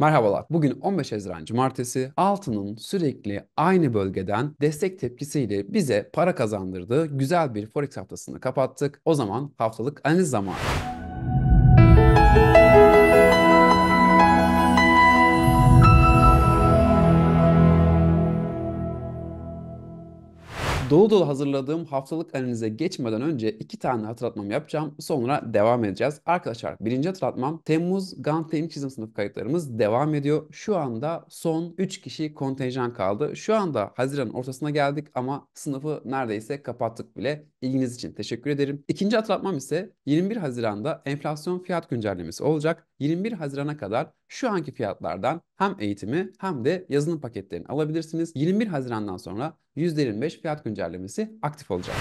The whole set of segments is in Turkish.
Merhabalar. Bugün 15 Haziran Cumartesi altının sürekli aynı bölgeden destek tepkisiyle bize para kazandırdığı güzel bir forex haftasını kapattık. O zaman haftalık analiz zamanı. Dolu dolu hazırladığım haftalık analize geçmeden önce iki tane hatırlatmam yapacağım. Sonra devam edeceğiz. Arkadaşlar birinci hatırlatmam Temmuz Gantt Eğim Çizim Sınıf kayıtlarımız devam ediyor. Şu anda son 3 kişi kontenjan kaldı. Şu anda Haziran ortasına geldik ama sınıfı neredeyse kapattık bile. İlginiz için teşekkür ederim. İkinci hatırlatmam ise 21 Haziran'da enflasyon fiyat güncellemesi olacak. 21 Haziran'a kadar şu anki fiyatlardan hem eğitimi hem de yazılım paketlerini alabilirsiniz. 21 Haziran'dan sonra %25 fiyat güncellemesi aktif olacak.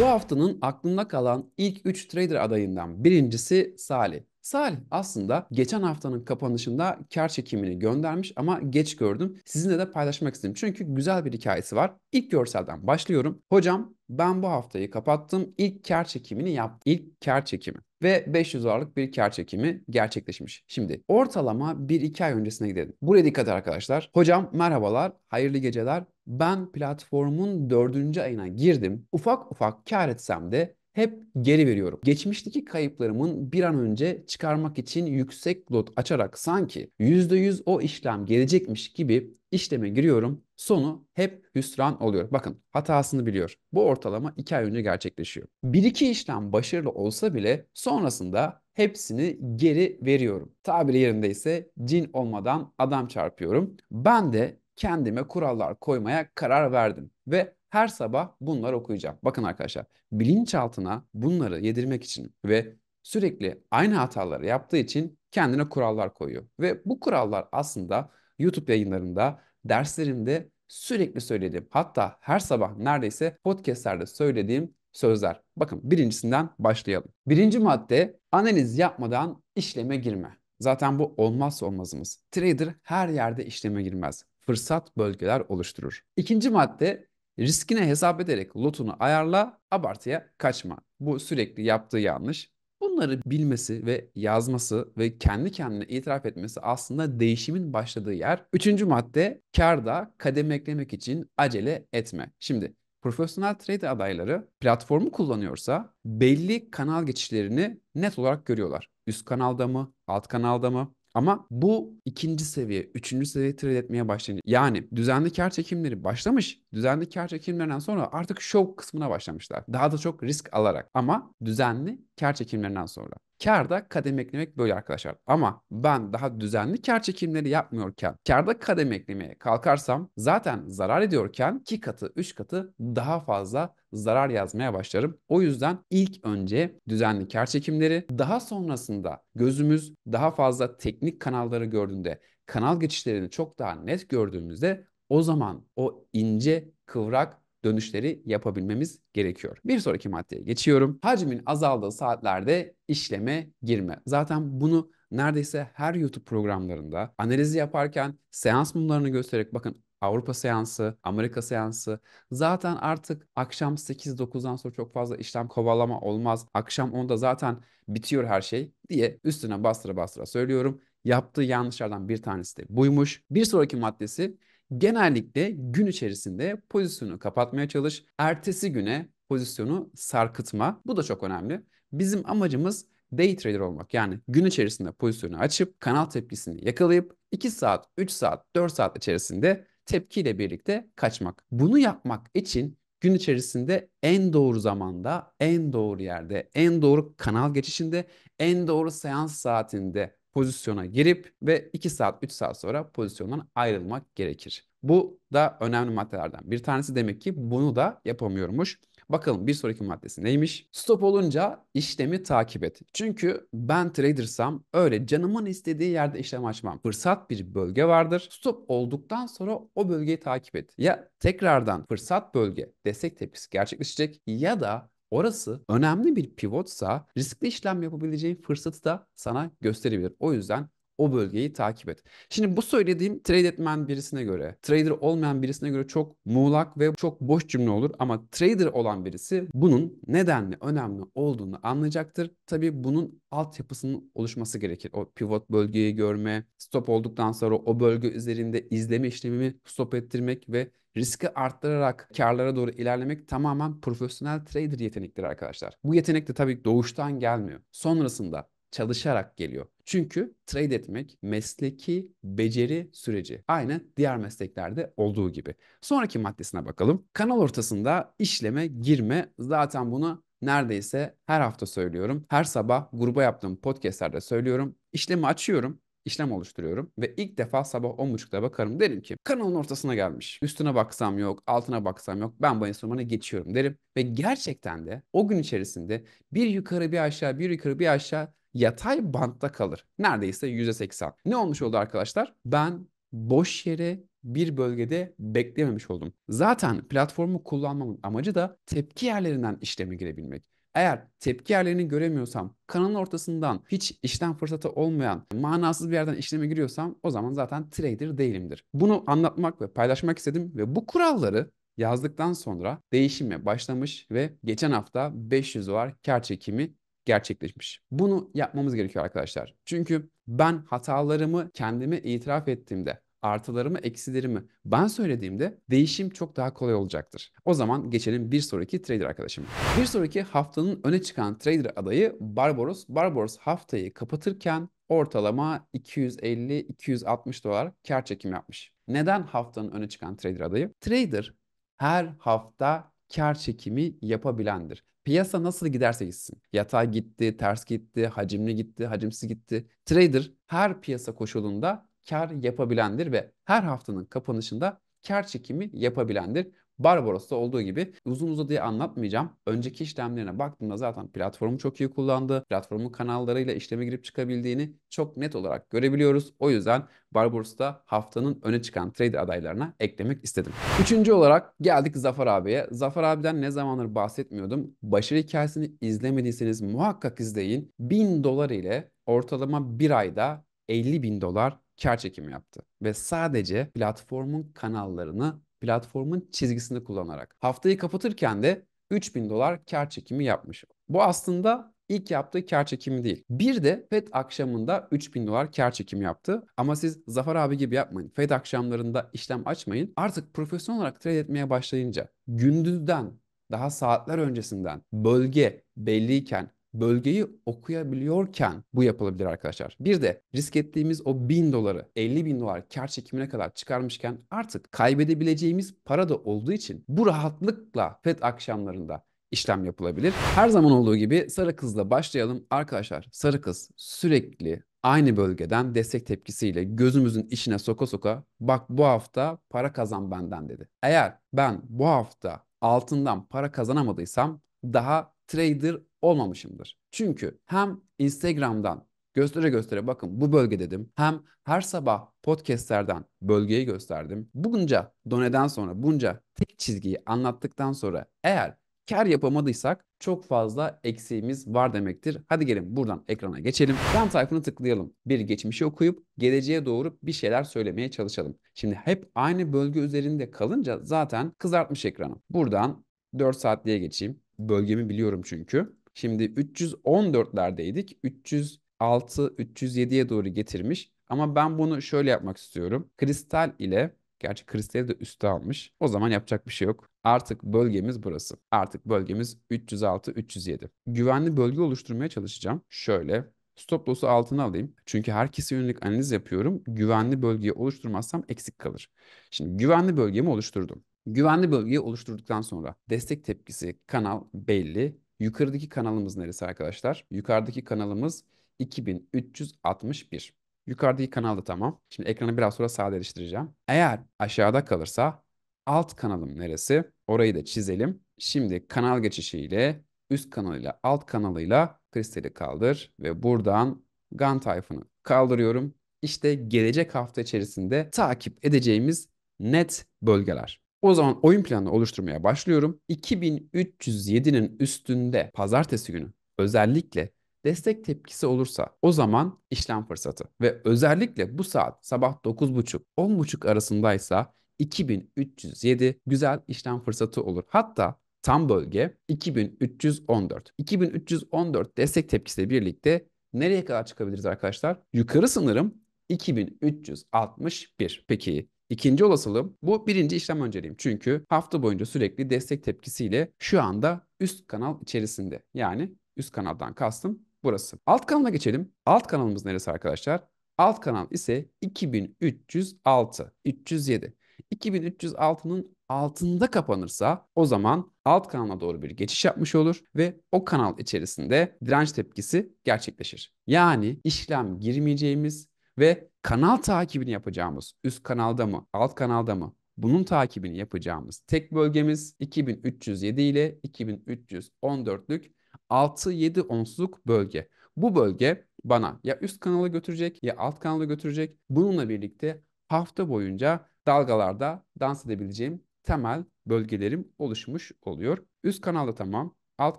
Bu haftanın aklımda kalan ilk 3 trader adayından birincisi Salih. Salih aslında geçen haftanın kapanışında kar çekimini göndermiş ama geç gördüm. Sizinle de paylaşmak istedim. Çünkü güzel bir hikayesi var. İlk görselden başlıyorum. Hocam ben bu haftayı kapattım. İlk kar çekimini yaptım. İlk kar çekimi ve 500 dolarlık bir kar çekimi gerçekleşmiş. Şimdi ortalama 1-2 ay öncesine gidelim. Buraya dikkat arkadaşlar. Hocam merhabalar, hayırlı geceler. Ben platformun 4. ayına girdim. Ufak ufak kar etsem de hep geri veriyorum. Geçmişteki kayıplarımın bir an önce çıkarmak için yüksek lot açarak sanki %100 o işlem gelecekmiş gibi işleme giriyorum Sonu hep hüsran oluyor. Bakın hatasını biliyor. Bu ortalama 2 ay önce gerçekleşiyor. Bir iki işlem başarılı olsa bile sonrasında hepsini geri veriyorum. Tabiri yerindeyse cin olmadan adam çarpıyorum. Ben de kendime kurallar koymaya karar verdim ve her sabah bunları okuyacağım. Bakın arkadaşlar bilinçaltına bunları yedirmek için ve sürekli aynı hataları yaptığı için kendine kurallar koyuyor. Ve bu kurallar aslında YouTube yayınlarında derslerimde sürekli söylediğim hatta her sabah neredeyse podcastlerde söylediğim sözler. Bakın birincisinden başlayalım. Birinci madde analiz yapmadan işleme girme. Zaten bu olmazsa olmazımız. Trader her yerde işleme girmez. Fırsat bölgeler oluşturur. İkinci madde riskine hesap ederek lotunu ayarla, abartıya kaçma. Bu sürekli yaptığı yanlış bunları bilmesi ve yazması ve kendi kendine itiraf etmesi aslında değişimin başladığı yer. Üçüncü madde karda kademe eklemek için acele etme. Şimdi profesyonel trade adayları platformu kullanıyorsa belli kanal geçişlerini net olarak görüyorlar. Üst kanalda mı, alt kanalda mı, ama bu ikinci seviye, üçüncü seviye trade etmeye başlayınca yani düzenli kar çekimleri başlamış. Düzenli kar çekimlerinden sonra artık show kısmına başlamışlar. Daha da çok risk alarak ama düzenli kar çekimlerinden sonra. Kar kademe eklemek böyle arkadaşlar. Ama ben daha düzenli kar çekimleri yapmıyorken karda kademe eklemeye kalkarsam zaten zarar ediyorken 2 katı 3 katı daha fazla zarar yazmaya başlarım. O yüzden ilk önce düzenli kar çekimleri daha sonrasında gözümüz daha fazla teknik kanalları gördüğünde kanal geçişlerini çok daha net gördüğümüzde o zaman o ince kıvrak dönüşleri yapabilmemiz gerekiyor. Bir sonraki maddeye geçiyorum. Hacmin azaldığı saatlerde işleme girme. Zaten bunu neredeyse her YouTube programlarında analizi yaparken seans mumlarını göstererek bakın Avrupa seansı, Amerika seansı. Zaten artık akşam 8-9'dan sonra çok fazla işlem kovalama olmaz. Akşam 10'da zaten bitiyor her şey diye üstüne bastıra bastıra söylüyorum. Yaptığı yanlışlardan bir tanesi de buymuş. Bir sonraki maddesi Genellikle gün içerisinde pozisyonu kapatmaya çalış. Ertesi güne pozisyonu sarkıtma. Bu da çok önemli. Bizim amacımız day trader olmak. Yani gün içerisinde pozisyonu açıp kanal tepkisini yakalayıp 2 saat, 3 saat, 4 saat içerisinde tepkiyle birlikte kaçmak. Bunu yapmak için gün içerisinde en doğru zamanda, en doğru yerde, en doğru kanal geçişinde, en doğru seans saatinde pozisyona girip ve 2 saat 3 saat sonra pozisyondan ayrılmak gerekir. Bu da önemli maddelerden bir tanesi demek ki bunu da yapamıyormuş. Bakalım bir sonraki maddesi neymiş? Stop olunca işlemi takip et. Çünkü ben tradersam öyle canımın istediği yerde işlem açmam. Fırsat bir bölge vardır. Stop olduktan sonra o bölgeyi takip et. Ya tekrardan fırsat bölge destek tepkisi gerçekleşecek ya da Orası önemli bir pivotsa riskli işlem yapabileceğin fırsatı da sana gösterebilir. O yüzden o bölgeyi takip et. Şimdi bu söylediğim trade etmen birisine göre, trader olmayan birisine göre çok muğlak ve çok boş cümle olur ama trader olan birisi bunun nedenli önemli olduğunu anlayacaktır. Tabii bunun altyapısının oluşması gerekir. O pivot bölgeyi görme, stop olduktan sonra o bölge üzerinde izleme işlemimi stop ettirmek ve riski arttırarak karlara doğru ilerlemek tamamen profesyonel trader yetenekleri arkadaşlar. Bu yetenek de tabii doğuştan gelmiyor. Sonrasında çalışarak geliyor. Çünkü trade etmek mesleki beceri süreci. Aynı diğer mesleklerde olduğu gibi. Sonraki maddesine bakalım. Kanal ortasında işleme girme zaten bunu neredeyse her hafta söylüyorum. Her sabah gruba yaptığım podcastlerde söylüyorum. İşlemi açıyorum işlem oluşturuyorum ve ilk defa sabah 10.30'da bakarım derim ki kanalın ortasına gelmiş. Üstüne baksam yok, altına baksam yok. Ben bu enstrümana geçiyorum derim ve gerçekten de o gün içerisinde bir yukarı bir aşağı bir yukarı bir aşağı yatay bantta kalır. Neredeyse %80. Ne olmuş oldu arkadaşlar? Ben boş yere bir bölgede beklememiş oldum. Zaten platformu kullanmamın amacı da tepki yerlerinden işleme girebilmek. Eğer tepki yerlerini göremiyorsam, kanalın ortasından hiç işlem fırsatı olmayan, manasız bir yerden işleme giriyorsam o zaman zaten trader değilimdir. Bunu anlatmak ve paylaşmak istedim ve bu kuralları yazdıktan sonra değişime başlamış ve geçen hafta 500 dolar kar çekimi gerçekleşmiş. Bunu yapmamız gerekiyor arkadaşlar. Çünkü ben hatalarımı kendime itiraf ettiğimde, artılarımı, eksilerimi ben söylediğimde değişim çok daha kolay olacaktır. O zaman geçelim bir sonraki trader arkadaşım. Bir sonraki haftanın öne çıkan trader adayı Barbaros. Barbaros haftayı kapatırken ortalama 250-260 dolar kar çekim yapmış. Neden haftanın öne çıkan trader adayı? Trader her hafta kar çekimi yapabilendir. Piyasa nasıl giderse gitsin. Yatay gitti, ters gitti, hacimli gitti, hacimsiz gitti. Trader her piyasa koşulunda kar yapabilendir ve her haftanın kapanışında kar çekimi yapabilendir. Barbaros'ta olduğu gibi uzun uzadıya anlatmayacağım. Önceki işlemlerine baktığımda zaten platformu çok iyi kullandı. Platformun kanallarıyla işleme girip çıkabildiğini çok net olarak görebiliyoruz. O yüzden Barbaros'ta haftanın öne çıkan trade adaylarına eklemek istedim. Üçüncü olarak geldik Zafer abiye. Zafer abiden ne zamandır bahsetmiyordum. Başarı hikayesini izlemediyseniz muhakkak izleyin. 1000 dolar ile ortalama bir ayda 50 bin dolar kar çekimi yaptı. Ve sadece platformun kanallarını platformun çizgisini kullanarak. Haftayı kapatırken de 3000 dolar kar çekimi yapmış. Bu aslında ilk yaptığı kar çekimi değil. Bir de FED akşamında 3000 dolar kar çekimi yaptı. Ama siz Zafer abi gibi yapmayın. FED akşamlarında işlem açmayın. Artık profesyonel olarak trade etmeye başlayınca gündüzden daha saatler öncesinden bölge belliyken bölgeyi okuyabiliyorken bu yapılabilir arkadaşlar. Bir de risk ettiğimiz o 1000 doları 50 bin dolar kar çekimine kadar çıkarmışken artık kaybedebileceğimiz para da olduğu için bu rahatlıkla FED akşamlarında işlem yapılabilir. Her zaman olduğu gibi sarı kızla başlayalım. Arkadaşlar sarı kız sürekli aynı bölgeden destek tepkisiyle gözümüzün içine soka soka bak bu hafta para kazan benden dedi. Eğer ben bu hafta altından para kazanamadıysam daha trader olmamışımdır. Çünkü hem Instagram'dan göstere göstere bakın bu bölge dedim. Hem her sabah podcastlerden bölgeyi gösterdim. Bunca doneden sonra bunca tek çizgiyi anlattıktan sonra eğer kar yapamadıysak çok fazla eksiğimiz var demektir. Hadi gelin buradan ekrana geçelim. Ben sayfını tıklayalım. Bir geçmişi okuyup geleceğe doğru bir şeyler söylemeye çalışalım. Şimdi hep aynı bölge üzerinde kalınca zaten kızartmış ekranım. Buradan 4 saatliğe geçeyim. Bölgemi biliyorum çünkü. Şimdi 314'lerdeydik. 306, 307'ye doğru getirmiş. Ama ben bunu şöyle yapmak istiyorum. Kristal ile Gerçi kristali de üste almış. O zaman yapacak bir şey yok. Artık bölgemiz burası. Artık bölgemiz 306-307. Güvenli bölge oluşturmaya çalışacağım. Şöyle stop loss'u altına alayım. Çünkü herkese yönelik analiz yapıyorum. Güvenli bölgeyi oluşturmazsam eksik kalır. Şimdi güvenli bölgemi oluşturdum. Güvenli bölgeyi oluşturduktan sonra destek tepkisi kanal belli. Yukarıdaki kanalımız neresi arkadaşlar? Yukarıdaki kanalımız 2361. Yukarıdaki kanal tamam. Şimdi ekranı biraz sonra sadeleştireceğim. Eğer aşağıda kalırsa alt kanalım neresi? Orayı da çizelim. Şimdi kanal geçişiyle üst kanalıyla alt kanalıyla kristali kaldır ve buradan GAN tayfını kaldırıyorum. İşte gelecek hafta içerisinde takip edeceğimiz net bölgeler. O zaman oyun planını oluşturmaya başlıyorum. 2307'nin üstünde pazartesi günü özellikle destek tepkisi olursa o zaman işlem fırsatı ve özellikle bu saat sabah 9.30 10.30 arasındaysa 2307 güzel işlem fırsatı olur. Hatta tam bölge 2314. 2314 destek tepkisiyle birlikte nereye kadar çıkabiliriz arkadaşlar? Yukarı sınırım 2361. Peki İkinci olasılığım bu birinci işlem önceliğim. Çünkü hafta boyunca sürekli destek tepkisiyle şu anda üst kanal içerisinde. Yani üst kanaldan kastım burası. Alt kanala geçelim. Alt kanalımız neresi arkadaşlar? Alt kanal ise 2306, 307. 2306'nın altında kapanırsa o zaman alt kanala doğru bir geçiş yapmış olur ve o kanal içerisinde direnç tepkisi gerçekleşir. Yani işlem girmeyeceğimiz ve kanal takibini yapacağımız üst kanalda mı, alt kanalda mı? Bunun takibini yapacağımız tek bölgemiz 2307 ile 2314'lük 6-7 onsluk bölge. Bu bölge bana ya üst kanala götürecek ya alt kanala götürecek. Bununla birlikte hafta boyunca dalgalarda dans edebileceğim temel bölgelerim oluşmuş oluyor. Üst kanalda tamam, alt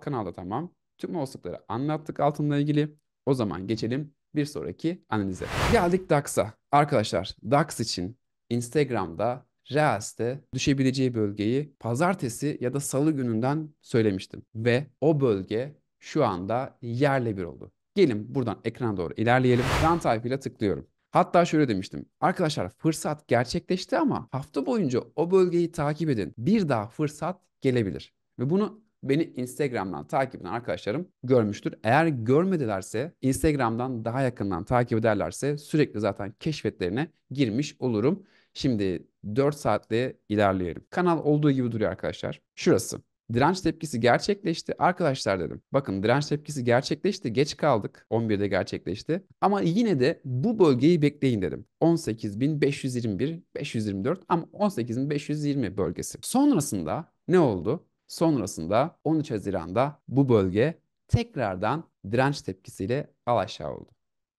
kanalda tamam. Tüm olasılıkları anlattık altınla ilgili. O zaman geçelim bir sonraki analize. Geldik DAX'a. Arkadaşlar DAX için Instagram'da Reels'te düşebileceği bölgeyi pazartesi ya da salı gününden söylemiştim. Ve o bölge şu anda yerle bir oldu. Gelin buradan ekran doğru ilerleyelim. Run tayfıyla tıklıyorum. Hatta şöyle demiştim. Arkadaşlar fırsat gerçekleşti ama hafta boyunca o bölgeyi takip edin. Bir daha fırsat gelebilir. Ve bunu Beni Instagram'dan takip eden arkadaşlarım görmüştür. Eğer görmedilerse Instagram'dan daha yakından takip ederlerse sürekli zaten keşfetlerine girmiş olurum. Şimdi 4 saatte ilerleyelim. Kanal olduğu gibi duruyor arkadaşlar. Şurası. Direnç tepkisi gerçekleşti. Arkadaşlar dedim. Bakın direnç tepkisi gerçekleşti. Geç kaldık. 11'de gerçekleşti. Ama yine de bu bölgeyi bekleyin dedim. 18.521, 524 ama 18.520 bölgesi. Sonrasında ne oldu? Sonrasında 13 Haziran'da bu bölge tekrardan direnç tepkisiyle al aşağı oldu.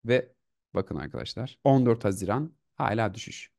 Ve bakın arkadaşlar 14 Haziran hala düşüş.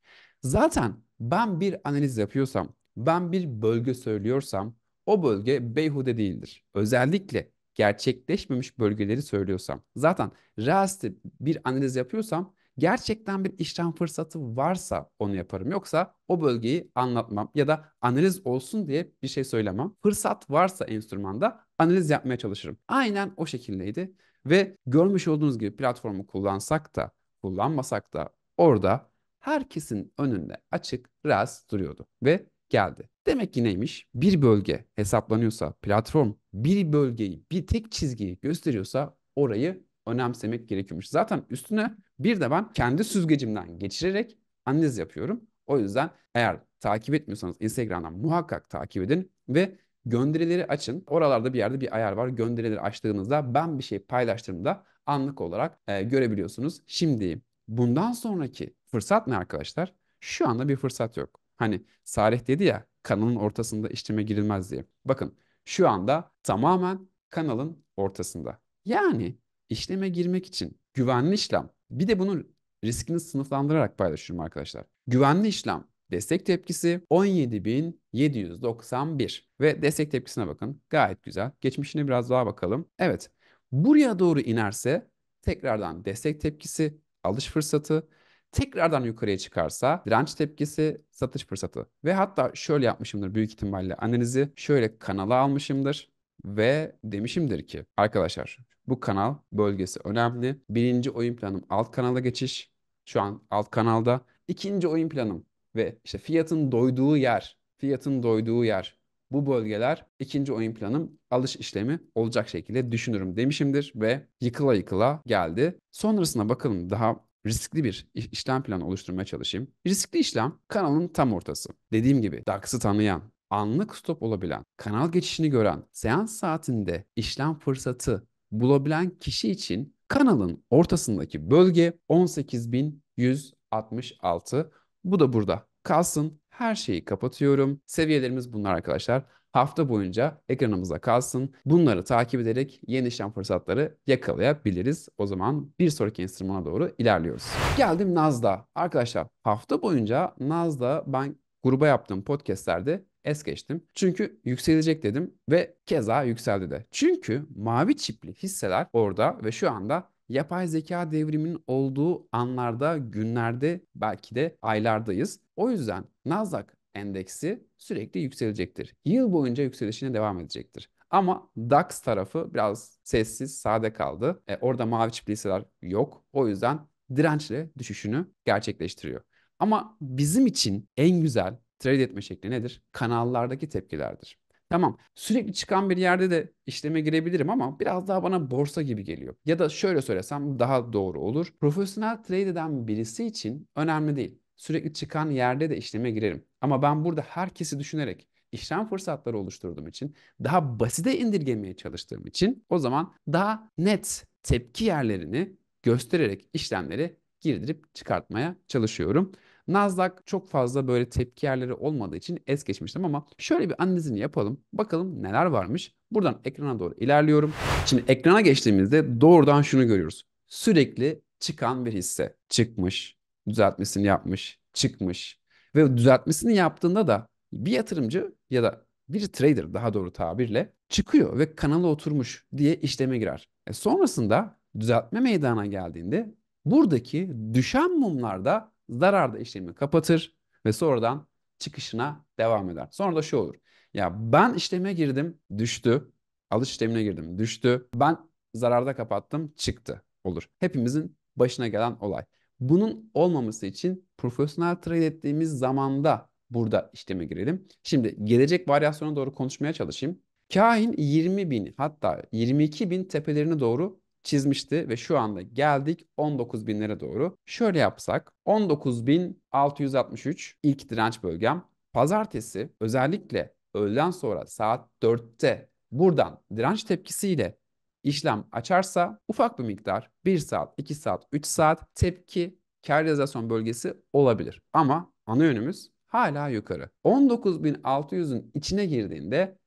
Zaten ben bir analiz yapıyorsam, ben bir bölge söylüyorsam o bölge beyhude değildir. Özellikle gerçekleşmemiş bölgeleri söylüyorsam. Zaten realiste bir analiz yapıyorsam gerçekten bir işlem fırsatı varsa onu yaparım. Yoksa o bölgeyi anlatmam ya da analiz olsun diye bir şey söylemem. Fırsat varsa enstrümanda analiz yapmaya çalışırım. Aynen o şekildeydi. Ve görmüş olduğunuz gibi platformu kullansak da kullanmasak da orada herkesin önünde açık RAS duruyordu ve geldi. Demek ki neymiş? Bir bölge hesaplanıyorsa platform bir bölgeyi bir tek çizgiyi gösteriyorsa orayı önemsemek gerekiyormuş. Zaten üstüne bir de ben kendi süzgecimden geçirerek analiz yapıyorum. O yüzden eğer takip etmiyorsanız Instagram'dan muhakkak takip edin ve gönderileri açın. Oralarda bir yerde bir ayar var. Gönderileri açtığınızda ben bir şey paylaştığımda anlık olarak e, görebiliyorsunuz. Şimdi bundan sonraki fırsat ne arkadaşlar? Şu anda bir fırsat yok. Hani Salih dedi ya kanalın ortasında işleme girilmez diye. Bakın şu anda tamamen kanalın ortasında. Yani işleme girmek için güvenli işlem bir de bunun riskini sınıflandırarak paylaşıyorum arkadaşlar. Güvenli işlem destek tepkisi 17.791 ve destek tepkisine bakın gayet güzel. Geçmişine biraz daha bakalım. Evet buraya doğru inerse tekrardan destek tepkisi alış fırsatı tekrardan yukarıya çıkarsa direnç tepkisi satış fırsatı. Ve hatta şöyle yapmışımdır büyük ihtimalle analizi şöyle kanala almışımdır. Ve demişimdir ki arkadaşlar bu kanal bölgesi önemli. Birinci oyun planım alt kanala geçiş. Şu an alt kanalda. İkinci oyun planım ve işte fiyatın doyduğu yer, fiyatın doyduğu yer bu bölgeler ikinci oyun planım alış işlemi olacak şekilde düşünürüm demişimdir ve yıkıla yıkıla geldi. Sonrasına bakalım daha riskli bir işlem planı oluşturmaya çalışayım. Riskli işlem kanalın tam ortası. Dediğim gibi DAX'ı tanıyan, anlık stop olabilen, kanal geçişini gören, seans saatinde işlem fırsatı bulabilen kişi için kanalın ortasındaki bölge 18166. Bu da burada kalsın. Her şeyi kapatıyorum. Seviyelerimiz bunlar arkadaşlar. Hafta boyunca ekranımıza kalsın. Bunları takip ederek yeni işlem fırsatları yakalayabiliriz. O zaman bir sonraki enstrümana doğru ilerliyoruz. Geldim Naz'da. Arkadaşlar hafta boyunca Naz'da ben gruba yaptığım podcastlerde Es geçtim. Çünkü yükselecek dedim ve keza yükseldi de. Çünkü mavi çipli hisseler orada ve şu anda yapay zeka devriminin olduğu anlarda, günlerde, belki de aylardayız. O yüzden Nasdaq endeksi sürekli yükselecektir. Yıl boyunca yükselişine devam edecektir. Ama DAX tarafı biraz sessiz, sade kaldı. E, orada mavi çipli hisseler yok. O yüzden dirençle düşüşünü gerçekleştiriyor. Ama bizim için en güzel trade etme şekli nedir? Kanallardaki tepkilerdir. Tamam sürekli çıkan bir yerde de işleme girebilirim ama biraz daha bana borsa gibi geliyor. Ya da şöyle söylesem daha doğru olur. Profesyonel trade eden birisi için önemli değil. Sürekli çıkan yerde de işleme girerim. Ama ben burada herkesi düşünerek işlem fırsatları oluşturduğum için, daha basite indirgemeye çalıştığım için o zaman daha net tepki yerlerini göstererek işlemleri girdirip çıkartmaya çalışıyorum. Nasdaq çok fazla böyle tepki yerleri olmadığı için es geçmiştim ama şöyle bir analizini yapalım. Bakalım neler varmış. Buradan ekrana doğru ilerliyorum. Şimdi ekrana geçtiğimizde doğrudan şunu görüyoruz. Sürekli çıkan bir hisse. Çıkmış, düzeltmesini yapmış, çıkmış. Ve düzeltmesini yaptığında da bir yatırımcı ya da bir trader daha doğru tabirle çıkıyor ve kanala oturmuş diye işleme girer. E sonrasında düzeltme meydana geldiğinde buradaki düşen mumlar da zararda işlemi kapatır ve sonradan çıkışına devam eder. Sonra da şu olur. Ya ben işleme girdim, düştü. Alış işlemine girdim, düştü. Ben zararda kapattım, çıktı. Olur. Hepimizin başına gelen olay. Bunun olmaması için profesyonel trade ettiğimiz zamanda burada işleme girelim. Şimdi gelecek varyasyona doğru konuşmaya çalışayım. Kahin 20 bin hatta 22 bin tepelerine doğru çizmişti ve şu anda geldik 19 binlere doğru. Şöyle yapsak 19.663 ilk direnç bölgem. Pazartesi özellikle öğleden sonra saat 4'te buradan direnç tepkisiyle işlem açarsa ufak bir miktar 1 saat, 2 saat, 3 saat tepki kar realizasyon bölgesi olabilir. Ama ana yönümüz hala yukarı. 19.600'ün içine girdiğinde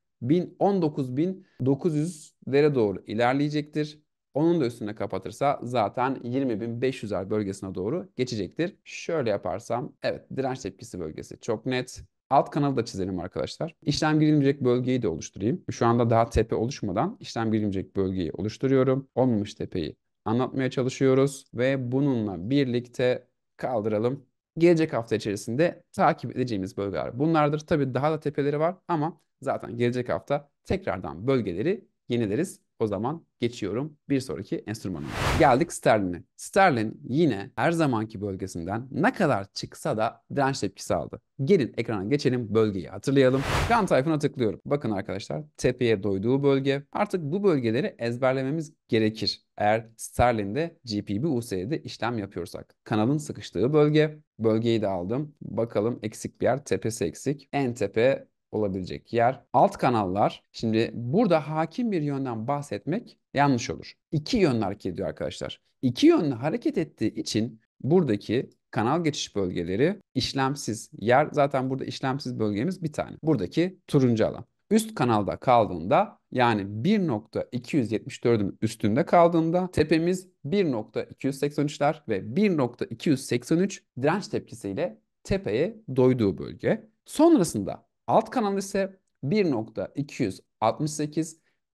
lere doğru ilerleyecektir. Onun da üstüne kapatırsa zaten 20.500'er bölgesine doğru geçecektir. Şöyle yaparsam evet direnç tepkisi bölgesi çok net. Alt kanalı da çizelim arkadaşlar. İşlem girilmeyecek bölgeyi de oluşturayım. Şu anda daha tepe oluşmadan işlem girilmeyecek bölgeyi oluşturuyorum. Olmamış tepeyi anlatmaya çalışıyoruz ve bununla birlikte kaldıralım. Gelecek hafta içerisinde takip edeceğimiz bölgeler bunlardır. Tabii daha da tepeleri var ama zaten gelecek hafta tekrardan bölgeleri yenileriz. O zaman geçiyorum bir sonraki enstrümanıma. Geldik sterline. Sterlin yine her zamanki bölgesinden ne kadar çıksa da direnç tepkisi aldı. Gelin ekrana geçelim bölgeyi hatırlayalım. Kan tayfına tıklıyorum. Bakın arkadaşlar tepeye doyduğu bölge. Artık bu bölgeleri ezberlememiz gerekir. Eğer sterlin'de GPB USD'de işlem yapıyorsak. Kanalın sıkıştığı bölge. Bölgeyi de aldım. Bakalım eksik bir yer. Tepesi eksik. En tepe olabilecek yer alt kanallar. Şimdi burada hakim bir yönden bahsetmek yanlış olur. İki yönlü hareket ediyor arkadaşlar. İki yönlü hareket ettiği için buradaki kanal geçiş bölgeleri işlemsiz. Yer zaten burada işlemsiz bölgemiz bir tane. Buradaki turuncu alan. Üst kanalda kaldığında yani 1.274'ün üstünde kaldığında tepemiz 1.283'ler ve 1.283 direnç tepkisiyle tepeye doyduğu bölge. Sonrasında Alt kanal ise 1.268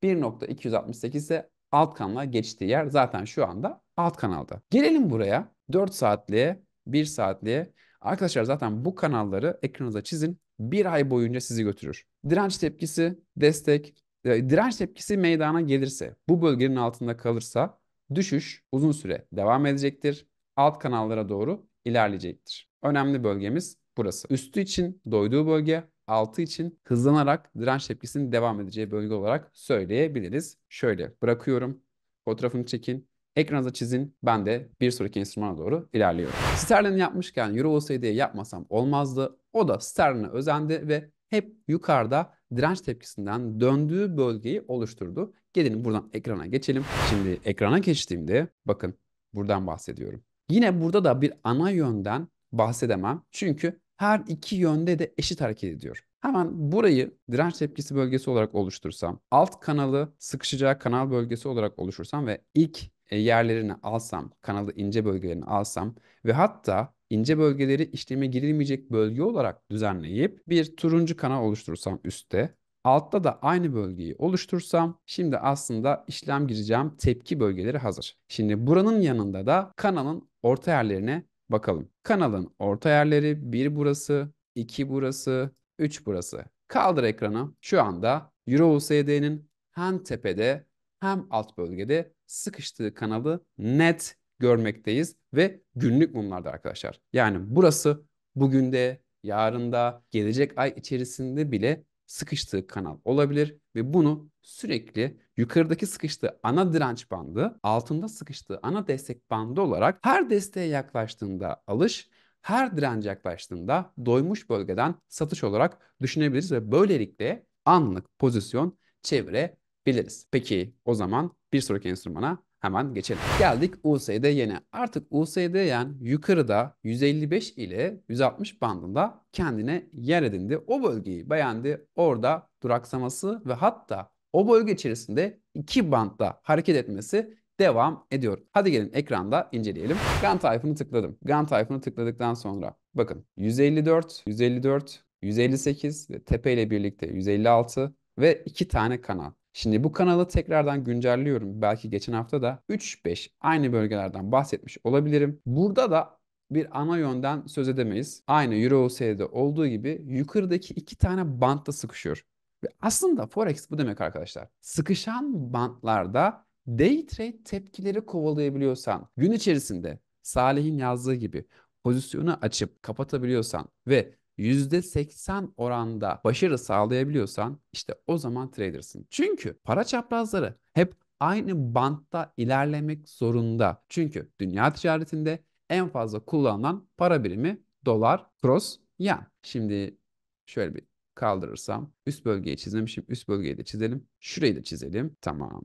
1.268 ise alt kanala geçtiği yer zaten şu anda alt kanalda. Gelelim buraya 4 saatliğe 1 saatliğe. Arkadaşlar zaten bu kanalları ekranınıza çizin. Bir ay boyunca sizi götürür. Direnç tepkisi, destek, e, direnç tepkisi meydana gelirse, bu bölgenin altında kalırsa düşüş uzun süre devam edecektir. Alt kanallara doğru ilerleyecektir. Önemli bölgemiz burası. Üstü için doyduğu bölge, 6 için hızlanarak direnç tepkisinin devam edeceği bölge olarak söyleyebiliriz. Şöyle bırakıyorum. Fotoğrafını çekin. Ekranınıza çizin. Ben de bir sonraki enstrümana doğru ilerliyorum. Sterlin yapmışken Euro OSD'ye yapmasam olmazdı. O da Sterlin'e özendi ve hep yukarıda direnç tepkisinden döndüğü bölgeyi oluşturdu. Gelin buradan ekrana geçelim. Şimdi ekrana geçtiğimde bakın buradan bahsediyorum. Yine burada da bir ana yönden bahsedemem. Çünkü her iki yönde de eşit hareket ediyor. Hemen burayı direnç tepkisi bölgesi olarak oluştursam, alt kanalı sıkışacağı kanal bölgesi olarak oluştursam ve ilk e, yerlerini alsam, kanalı ince bölgelerini alsam ve hatta ince bölgeleri işleme girilmeyecek bölge olarak düzenleyip bir turuncu kanal oluşturursam üstte, altta da aynı bölgeyi oluştursam şimdi aslında işlem gireceğim tepki bölgeleri hazır. Şimdi buranın yanında da kanalın orta yerlerine Bakalım. Kanalın orta yerleri 1 burası, 2 burası, 3 burası. Kaldır ekranı. Şu anda Euro USD'nin hem tepede hem alt bölgede sıkıştığı kanalı net görmekteyiz ve günlük mumlarda arkadaşlar. Yani burası bugün de yarın da gelecek ay içerisinde bile sıkıştığı kanal olabilir ve bunu sürekli yukarıdaki sıkıştığı ana direnç bandı, altında sıkıştığı ana destek bandı olarak her desteğe yaklaştığında alış, her direnç yaklaştığında doymuş bölgeden satış olarak düşünebiliriz ve böylelikle anlık pozisyon çevirebiliriz. Peki o zaman bir sonraki enstrümana Hemen geçelim. Geldik USD USDYN'e. Artık USD USDYN yukarıda 155 ile 160 bandında kendine yer edindi. O bölgeyi beğendi. Orada duraksaması ve hatta o bölge içerisinde iki bantta hareket etmesi devam ediyor. Hadi gelin ekranda inceleyelim. GAN tayfını tıkladım. GAN tayfını tıkladıktan sonra bakın 154, 154, 158 ve tepe ile birlikte 156 ve iki tane kanal. Şimdi bu kanalı tekrardan güncelliyorum. Belki geçen hafta da 3-5 aynı bölgelerden bahsetmiş olabilirim. Burada da bir ana yönden söz edemeyiz. Aynı Euro EuroSD'de olduğu gibi yukarıdaki iki tane bantta sıkışıyor. Ve aslında Forex bu demek arkadaşlar. Sıkışan bantlarda day trade tepkileri kovalayabiliyorsan, gün içerisinde Salih'in yazdığı gibi pozisyonu açıp kapatabiliyorsan ve %80 oranda başarı sağlayabiliyorsan işte o zaman trader'sın. Çünkü para çaprazları hep aynı bantta ilerlemek zorunda. Çünkü dünya ticaretinde en fazla kullanılan para birimi dolar, cross, yen. Şimdi şöyle bir kaldırırsam üst bölgeyi çizmemişim. Üst bölgeyi de çizelim. Şurayı da çizelim. Tamam.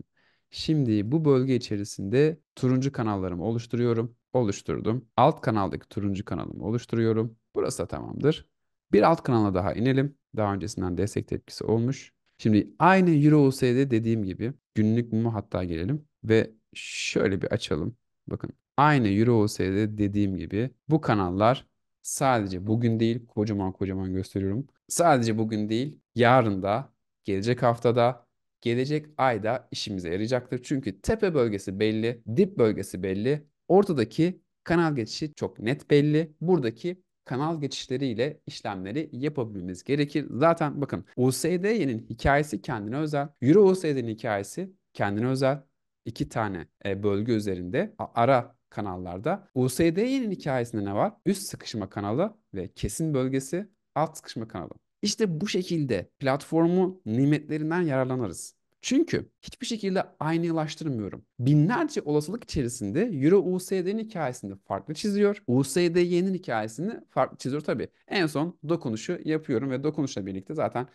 Şimdi bu bölge içerisinde turuncu kanallarımı oluşturuyorum. Oluşturdum. Alt kanaldaki turuncu kanalımı oluşturuyorum. Burası da tamamdır. Bir alt kanala daha inelim. Daha öncesinden destek tepkisi olmuş. Şimdi aynı Euro USD dediğim gibi günlük mumu hatta gelelim ve şöyle bir açalım. Bakın aynı Euro USD dediğim gibi bu kanallar sadece bugün değil kocaman kocaman gösteriyorum. Sadece bugün değil yarın da gelecek haftada gelecek ayda işimize yarayacaktır. Çünkü tepe bölgesi belli, dip bölgesi belli. Ortadaki kanal geçişi çok net belli. Buradaki kanal geçişleriyle işlemleri yapabilmemiz gerekir. Zaten bakın USD'nin hikayesi kendine özel. Euro USD'nin hikayesi kendine özel. iki tane e, bölge üzerinde ara kanallarda. USD'nin hikayesinde ne var? Üst sıkışma kanalı ve kesin bölgesi alt sıkışma kanalı. İşte bu şekilde platformu nimetlerinden yararlanırız. Çünkü hiçbir şekilde aynılaştırmıyorum. Binlerce olasılık içerisinde Euro USD'nin hikayesini farklı çiziyor. USD yenin hikayesini farklı çiziyor tabii. En son dokunuşu yapıyorum ve dokunuşla birlikte zaten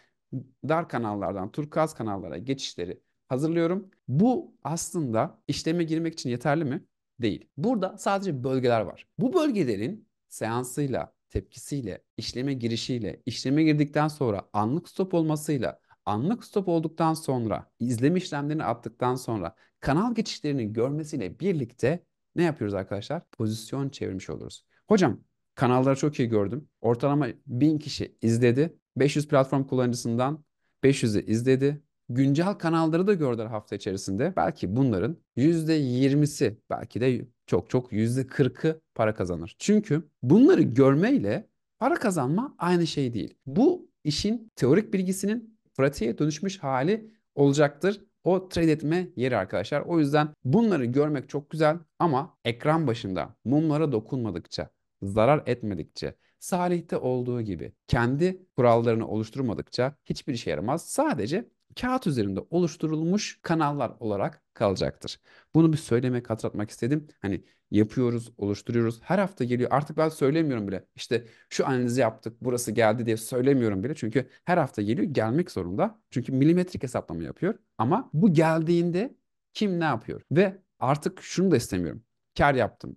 dar kanallardan turkuaz kanallara geçişleri hazırlıyorum. Bu aslında işleme girmek için yeterli mi? Değil. Burada sadece bölgeler var. Bu bölgelerin seansıyla, tepkisiyle, işleme girişiyle, işleme girdikten sonra anlık stop olmasıyla anlık stop olduktan sonra, izleme işlemlerini attıktan sonra kanal geçişlerini görmesiyle birlikte ne yapıyoruz arkadaşlar? Pozisyon çevirmiş oluruz. Hocam kanalları çok iyi gördüm. Ortalama 1000 kişi izledi. 500 platform kullanıcısından 500'ü izledi. Güncel kanalları da gördüler hafta içerisinde. Belki bunların %20'si belki de çok çok %40'ı para kazanır. Çünkü bunları görmeyle para kazanma aynı şey değil. Bu işin teorik bilgisinin pratiğe dönüşmüş hali olacaktır. O trade etme yeri arkadaşlar. O yüzden bunları görmek çok güzel ama ekran başında mumlara dokunmadıkça, zarar etmedikçe, Salih'te olduğu gibi kendi kurallarını oluşturmadıkça hiçbir işe yaramaz. Sadece kağıt üzerinde oluşturulmuş kanallar olarak kalacaktır. Bunu bir söylemek, hatırlatmak istedim. Hani yapıyoruz, oluşturuyoruz. Her hafta geliyor. Artık ben söylemiyorum bile. İşte şu analizi yaptık, burası geldi diye söylemiyorum bile. Çünkü her hafta geliyor, gelmek zorunda. Çünkü milimetrik hesaplama yapıyor. Ama bu geldiğinde kim ne yapıyor? Ve artık şunu da istemiyorum. Kar yaptım.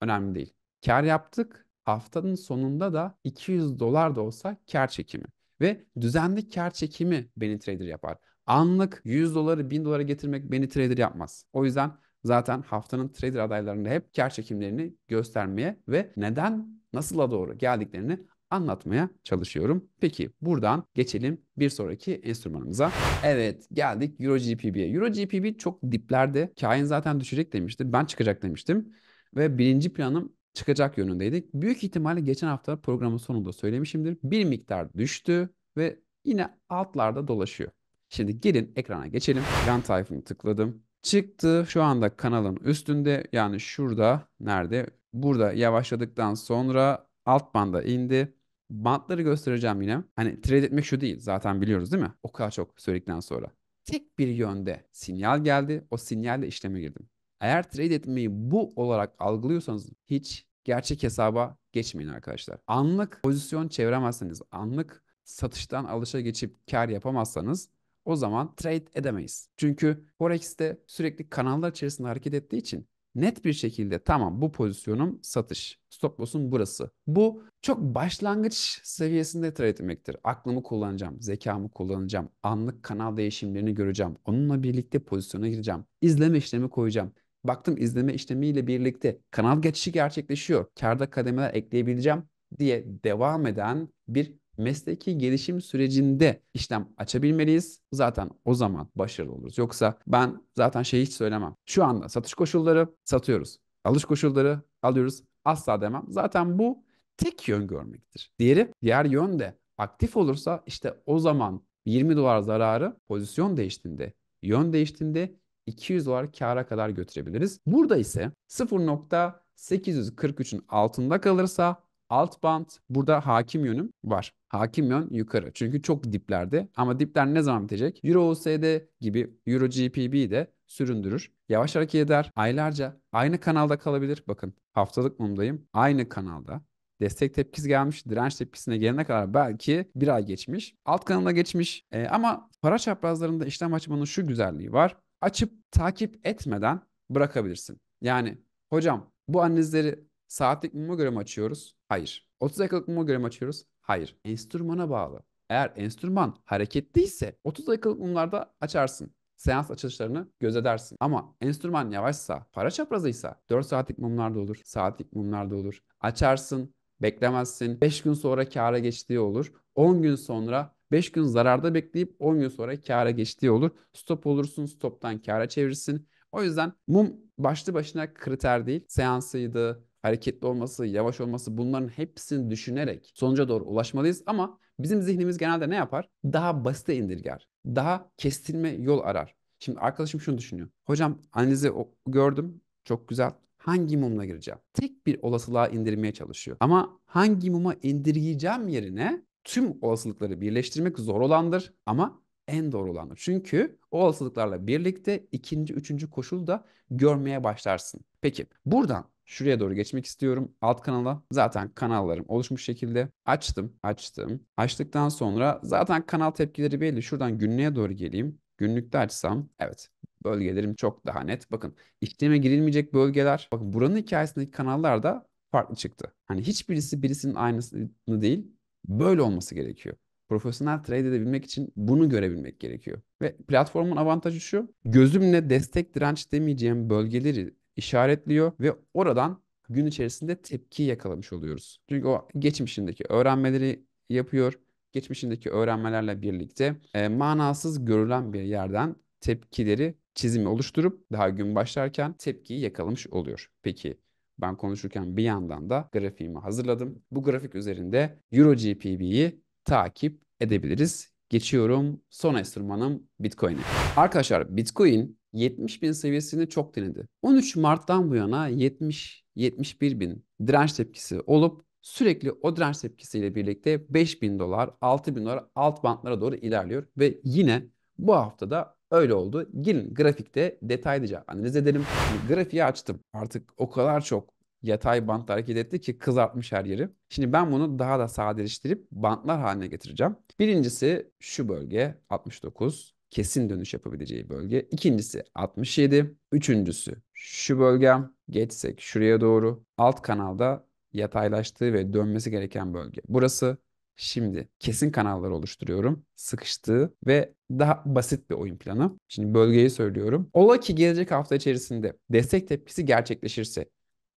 Önemli değil. Kar yaptık. Haftanın sonunda da 200 dolar da olsa kar çekimi. Ve düzenli kar çekimi beni trader yapar. Anlık 100 doları 1000 dolara getirmek beni trader yapmaz. O yüzden zaten haftanın trader adaylarında hep kar çekimlerini göstermeye ve neden nasıla doğru geldiklerini anlatmaya çalışıyorum. Peki buradan geçelim bir sonraki enstrümanımıza. Evet geldik Euro Euro EuroGPB çok diplerde. Kain zaten düşecek demişti. Ben çıkacak demiştim. Ve birinci planım çıkacak yönündeydi. Büyük ihtimalle geçen hafta programın sonunda söylemişimdir. Bir miktar düştü ve yine altlarda dolaşıyor. Şimdi gelin ekrana geçelim. Yan tayfını tıkladım çıktı. Şu anda kanalın üstünde yani şurada nerede? Burada yavaşladıktan sonra alt banda indi. Bantları göstereceğim yine. Hani trade etmek şu değil zaten biliyoruz değil mi? O kadar çok söyledikten sonra. Tek bir yönde sinyal geldi. O sinyalle işleme girdim. Eğer trade etmeyi bu olarak algılıyorsanız hiç gerçek hesaba geçmeyin arkadaşlar. Anlık pozisyon çeviremezseniz, anlık satıştan alışa geçip kar yapamazsanız o zaman trade edemeyiz. Çünkü Forex'te sürekli kanallar içerisinde hareket ettiği için net bir şekilde tamam bu pozisyonum satış. Stop loss'um burası. Bu çok başlangıç seviyesinde trade etmektir. Aklımı kullanacağım, zekamı kullanacağım, anlık kanal değişimlerini göreceğim. Onunla birlikte pozisyona gireceğim. İzleme işlemi koyacağım. Baktım izleme işlemiyle birlikte kanal geçişi gerçekleşiyor. Karda kademeler ekleyebileceğim diye devam eden bir mesleki gelişim sürecinde işlem açabilmeliyiz. Zaten o zaman başarılı oluruz. Yoksa ben zaten şey hiç söylemem. Şu anda satış koşulları satıyoruz. Alış koşulları alıyoruz. Asla demem. Zaten bu tek yön görmektir. Diğeri diğer yön de aktif olursa işte o zaman 20 dolar zararı pozisyon değiştiğinde, yön değiştiğinde 200 dolar kâra kadar götürebiliriz. Burada ise 0.843'ün altında kalırsa alt bant burada hakim yönüm var. Hakim yön yukarı. Çünkü çok diplerde ama dipler ne zaman bitecek? Euro USD gibi Euro GPB de süründürür. Yavaş hareket eder. Aylarca aynı kanalda kalabilir. Bakın haftalık mumdayım. Aynı kanalda. Destek tepkisi gelmiş, direnç tepkisine gelene kadar belki bir ay geçmiş. Alt kanalına geçmiş e, ama para çaprazlarında işlem açmanın şu güzelliği var. Açıp takip etmeden bırakabilirsin. Yani hocam bu analizleri saatlik muma göre mi açıyoruz? Hayır. 30 dakikalık muma göre mi açıyoruz? Hayır. Enstrümana bağlı. Eğer enstrüman hareketliyse 30 dakikalık mumlarda açarsın. Seans açılışlarını gözedersin. Ama enstrüman yavaşsa, para çaprazıysa 4 saatlik mumlarda olur, saatlik mumlarda olur. Açarsın, beklemezsin. 5 gün sonra kâra geçtiği olur. 10 gün sonra 5 gün zararda bekleyip 10 gün sonra kâra geçtiği olur. Stop olursun, stoptan kâra çevirirsin. O yüzden mum başlı başına kriter değil. Seansıydı, hareketli olması, yavaş olması bunların hepsini düşünerek sonuca doğru ulaşmalıyız ama bizim zihnimiz genelde ne yapar? Daha basite indirger. Daha kestirme yol arar. Şimdi arkadaşım şunu düşünüyor. Hocam analizi gördüm. Çok güzel. Hangi mumla gireceğim? Tek bir olasılığa indirmeye çalışıyor. Ama hangi muma indirgeyeceğim yerine tüm olasılıkları birleştirmek zor olandır ama en doğru olandır. Çünkü o olasılıklarla birlikte ikinci, üçüncü koşulu da görmeye başlarsın. Peki buradan Şuraya doğru geçmek istiyorum. Alt kanala zaten kanallarım oluşmuş şekilde açtım, açtım. Açtıktan sonra zaten kanal tepkileri belli. Şuradan günlüğe doğru geleyim. Günlükte açsam evet bölgelerim çok daha net. Bakın işleme girilmeyecek bölgeler. Bakın buranın hikayesindeki kanallar da farklı çıktı. Hani hiçbirisi birisinin aynısını değil. Böyle olması gerekiyor. Profesyonel trade edebilmek için bunu görebilmek gerekiyor. Ve platformun avantajı şu. Gözümle destek direnç demeyeceğim bölgeleri işaretliyor ve oradan gün içerisinde tepki yakalamış oluyoruz. Çünkü o geçmişindeki öğrenmeleri yapıyor. Geçmişindeki öğrenmelerle birlikte e, manasız görülen bir yerden tepkileri çizimi oluşturup daha gün başlarken tepkiyi yakalamış oluyor. Peki ben konuşurken bir yandan da grafiğimi hazırladım. Bu grafik üzerinde EuroGPB'yi takip edebiliriz. Geçiyorum son enstrümanım Bitcoin'e. Arkadaşlar Bitcoin 70 bin seviyesini çok denedi. 13 Mart'tan bu yana 70-71 bin direnç tepkisi olup sürekli o direnç tepkisiyle birlikte 5 bin dolar, 6 bin dolar alt bantlara doğru ilerliyor. Ve yine bu haftada öyle oldu. Gelin grafikte detaylıca analiz edelim. Şimdi grafiği açtım. Artık o kadar çok yatay bantlar hareket etti ki kızartmış her yeri. Şimdi ben bunu daha da sadeleştirip bantlar haline getireceğim. Birincisi şu bölge 69, kesin dönüş yapabileceği bölge. İkincisi 67. Üçüncüsü şu bölgem. Geçsek şuraya doğru. Alt kanalda yataylaştığı ve dönmesi gereken bölge. Burası Şimdi kesin kanallar oluşturuyorum. Sıkıştığı ve daha basit bir oyun planı. Şimdi bölgeyi söylüyorum. Ola ki gelecek hafta içerisinde destek tepkisi gerçekleşirse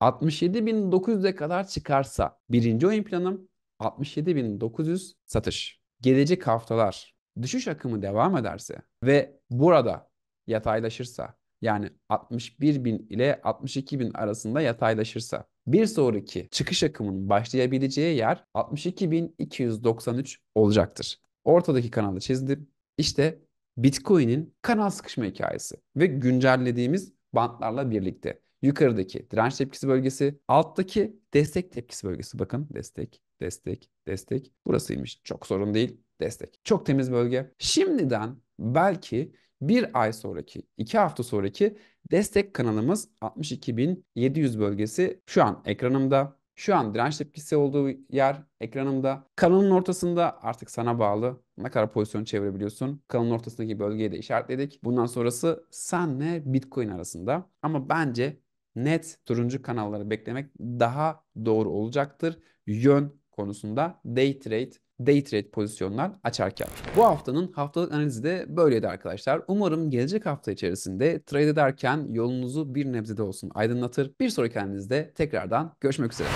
67.900'e kadar çıkarsa birinci oyun planım 67.900 satış. Gelecek haftalar düşüş akımı devam ederse ve burada yataylaşırsa yani 61 bin ile 62 bin arasında yataylaşırsa bir sonraki çıkış akımının başlayabileceği yer 62.293 olacaktır. Ortadaki kanalı çizdim. İşte Bitcoin'in kanal sıkışma hikayesi ve güncellediğimiz bantlarla birlikte. Yukarıdaki direnç tepkisi bölgesi, alttaki destek tepkisi bölgesi. Bakın destek, destek, destek. Burasıymış. Çok sorun değil. Destek. Çok temiz bölge. Şimdiden belki bir ay sonraki, iki hafta sonraki destek kanalımız 62.700 bölgesi şu an ekranımda. Şu an direnç tepkisi olduğu yer ekranımda. Kanalın ortasında artık sana bağlı ne kadar pozisyon çevirebiliyorsun. Kanalın ortasındaki bölgeyi de işaretledik. Bundan sonrası senle Bitcoin arasında. Ama bence net turuncu kanalları beklemek daha doğru olacaktır. Yön konusunda day trade day trade pozisyonlar açarken. Bu haftanın haftalık analizi de böyleydi arkadaşlar. Umarım gelecek hafta içerisinde trade ederken yolunuzu bir nebze de olsun aydınlatır. Bir sonraki analizde tekrardan görüşmek üzere.